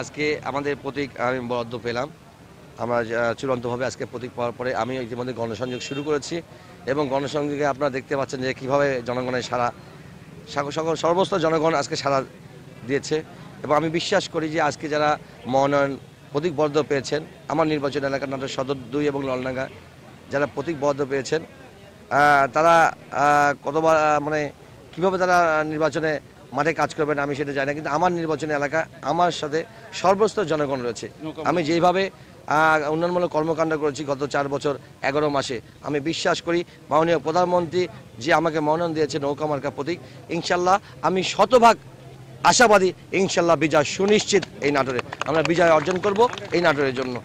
আজকে আমাদের প্রতীক আমি বরাদ্দ পেলাম আমরা চূড়ান্তভাবে আজকে প্রতীক পাওয়ার পরে আমি ইতিমধ্যে গণসংযোগ শুরু করেছি এবং গণসংযোগে আপনারা দেখতে পাচ্ছেন যে কীভাবে জনগণের সারা সকল সর্বস্ত জনগণ আজকে সারা দিয়েছে এবং আমি বিশ্বাস করি যে আজকে যারা মনোনয়ন প্রতীক বরাদ্দ পেয়েছেন আমার নির্বাচন এলাকার নাটক সদর দুই এবং ললনাঙ্গা যারা প্রতীক বরাদ্দ পেয়েছেন তারা কতবার মানে কীভাবে তারা নির্বাচনে মাঠে কাজ করবেন আমি সেটা জানি না কিন্তু আমার নির্বাচনী এলাকা আমার সাথে সর্বস্তর জনগণ রয়েছে আমি যেভাবে উন্নয়নমূলক কর্মকাণ্ড করেছি গত চার বছর এগারো মাসে আমি বিশ্বাস করি মাননীয় প্রধানমন্ত্রী যে আমাকে মনোনয়ন দিয়েছে নৌকা মার্কা প্রতীক ইনশাল্লাহ আমি শতভাগ আশাবাদী ইনশাল্লাহ বিজয় সুনিশ্চিত এই নাটোরে আমরা বিজয় অর্জন করব এই নাটোরের জন্য